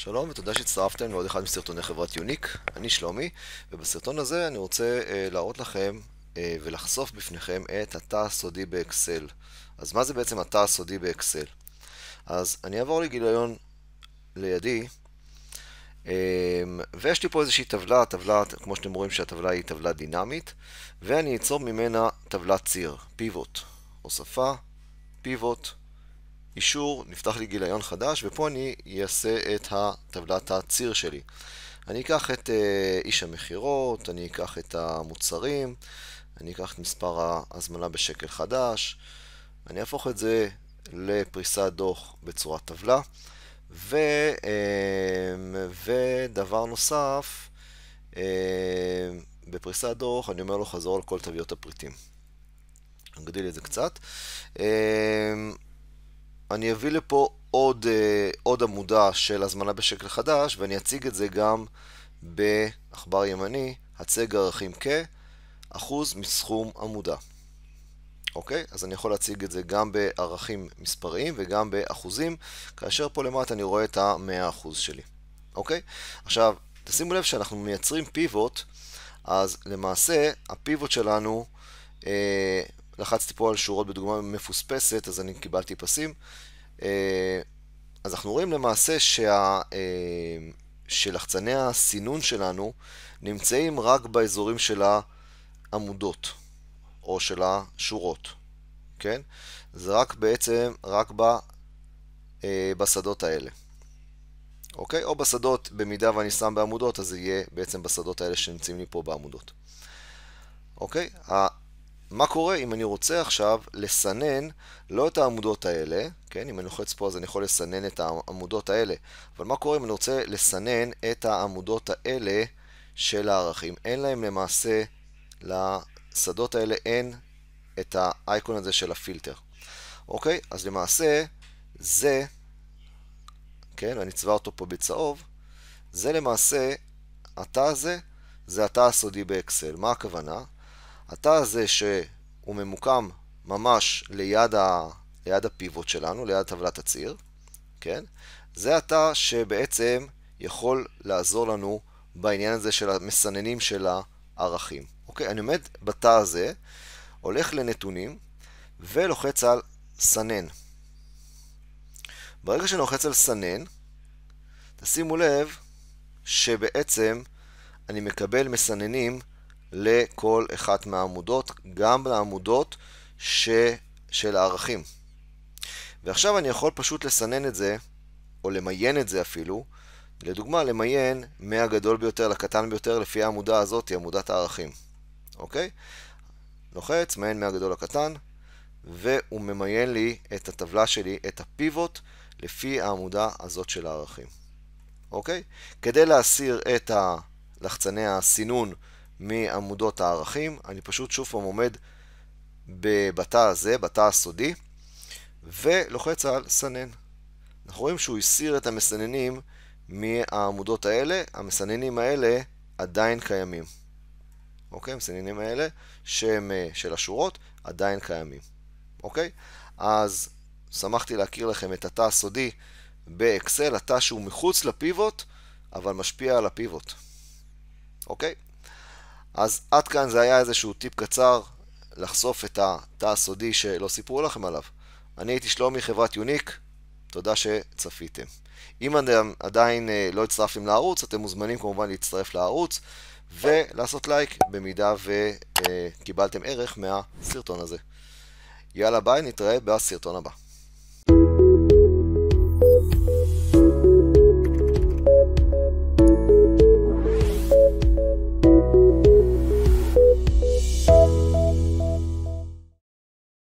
שלום ותודה שהצטרפתם לעוד אחד מסרטוני חברת יוניק, אני שלומי, ובסרטון הזה אני רוצה אה, להראות לכם אה, ולחשוף בפניכם את התא הסודי באקסל. אז מה זה בעצם התא הסודי באקסל? אז אני אעבור לגיליון לידי, אה, ויש לי פה איזושהי טבלה, טבלה, כמו שאתם רואים שהטבלה היא טבלה דינמית, ואני אצור ממנה טבלת ציר, פיבוט, הוספה, פיבוט, אישור, נפתח לי גיליון חדש, ופה אני אעשה את הטבלת הציר שלי. אני אקח את אה, איש המכירות, אני אקח את המוצרים, אני אקח את מספר ההזמנה בשקל חדש, אני אהפוך את זה לפריסת דוח בצורת טבלה, ו, אה, ודבר נוסף, אה, בפריסת דוח אני אומר לו חזור על כל תוויות הפריטים. נגדיל את זה קצת. אני אביא לפה עוד, אה, עוד עמודה של הזמנה בשקל חדש, ואני אציג את זה גם בעכבר ימני, הצג ערכים כאחוז מסכום עמודה. אוקיי? אז אני יכול להציג את זה גם בערכים מספריים וגם באחוזים, כאשר פה למטה אני רואה את ה-100% שלי. אוקיי? עכשיו, תשימו לב שאנחנו מייצרים פיבוט, אז למעשה הפיבוט שלנו אה, לחצתי פה על שורות בדוגמה מפוספסת, אז אני קיבלתי פסים. אה, אז אנחנו רואים למעשה שה... אה, שלחצני הסינון שלנו נמצאים רק באזורים של העמודות או של השורות, כן? זה רק בעצם, רק ב, אה, בשדות האלה, אוקיי? או בשדות, במידה ואני שם בעמודות, אז זה יהיה בעצם בשדות האלה שנמצאים לי פה בעמודות, אוקיי? מה קורה אם אני רוצה עכשיו לסנן לא את העמודות האלה, כן, אם אני לוחץ פה אז אני יכול לסנן את העמודות האלה, אבל מה קורה אם אני רוצה לסנן את העמודות האלה של הערכים? אין להם למעשה, לשדות האלה אין את האייקון הזה של הפילטר. אוקיי? אז למעשה זה, כן, אני צבע אותו פה בצהוב, זה למעשה, התא הזה, זה התא הסודי באקסל. מה הכוונה? התא הזה שהוא ממוקם ממש ליד, ה, ליד הפיבוט שלנו, ליד טבלת הציר, כן? זה התא שבעצם יכול לעזור לנו בעניין הזה של המסננים של הערכים. אוקיי, אני עומד בתא הזה, הולך לנתונים ולוחץ על סנן. ברגע שאני לוחץ על סנן, תשימו לב שבעצם אני מקבל מסננים לכל אחת מהעמודות, גם לעמודות ש... של הערכים. ועכשיו אני יכול פשוט לסנן את זה, או למיין את זה אפילו, לדוגמה למיין מהגדול ביותר לקטן ביותר לפי העמודה הזאת, עמודת הערכים, אוקיי? לוחץ, מיין מהגדול לקטן, והוא ממיין לי את הטבלה שלי, את הפיבוט, לפי העמודה הזאת של הערכים, אוקיי? כדי להסיר את לחצני הסינון, מעמודות הערכים, אני פשוט שוב פעם עומד בתא הזה, בתא הסודי, ולוחץ על סנן. אנחנו רואים שהוא הסיר את המסננים מהעמודות האלה, המסננים האלה עדיין קיימים. אוקיי? המסננים האלה, שהם אה, של השורות, עדיין קיימים. אוקיי? אז שמחתי להכיר לכם את התא הסודי באקסל, התא שהוא מחוץ לפיבוט, אבל משפיע על הפיבוט. אוקיי? Okay. אז עד כאן זה היה איזשהו טיפ קצר לחשוף את התא הסודי שלא סיפרו לכם עליו. אני הייתי שלומי, חברת יוניק, תודה שצפיתם. אם אתם עדיין אה, לא הצטרפתם לערוץ, אתם מוזמנים כמובן להצטרף לערוץ ולעשות לייק במידה וקיבלתם אה, ערך מהסרטון הזה. יאללה ביי, נתראה בסרטון הבא.